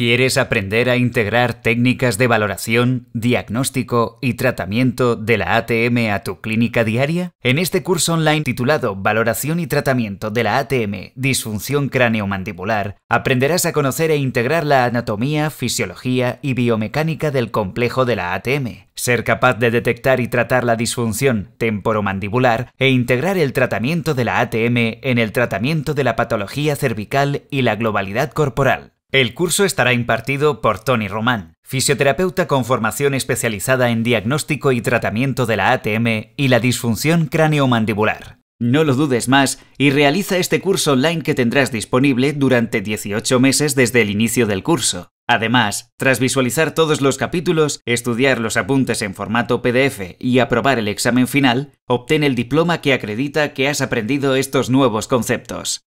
¿Quieres aprender a integrar técnicas de valoración, diagnóstico y tratamiento de la ATM a tu clínica diaria? En este curso online titulado Valoración y tratamiento de la ATM, disfunción craneomandibular, aprenderás a conocer e integrar la anatomía, fisiología y biomecánica del complejo de la ATM, ser capaz de detectar y tratar la disfunción temporomandibular e integrar el tratamiento de la ATM en el tratamiento de la patología cervical y la globalidad corporal. El curso estará impartido por Tony Román, fisioterapeuta con formación especializada en diagnóstico y tratamiento de la ATM y la disfunción cráneo-mandibular. No lo dudes más y realiza este curso online que tendrás disponible durante 18 meses desde el inicio del curso. Además, tras visualizar todos los capítulos, estudiar los apuntes en formato PDF y aprobar el examen final, obtén el diploma que acredita que has aprendido estos nuevos conceptos.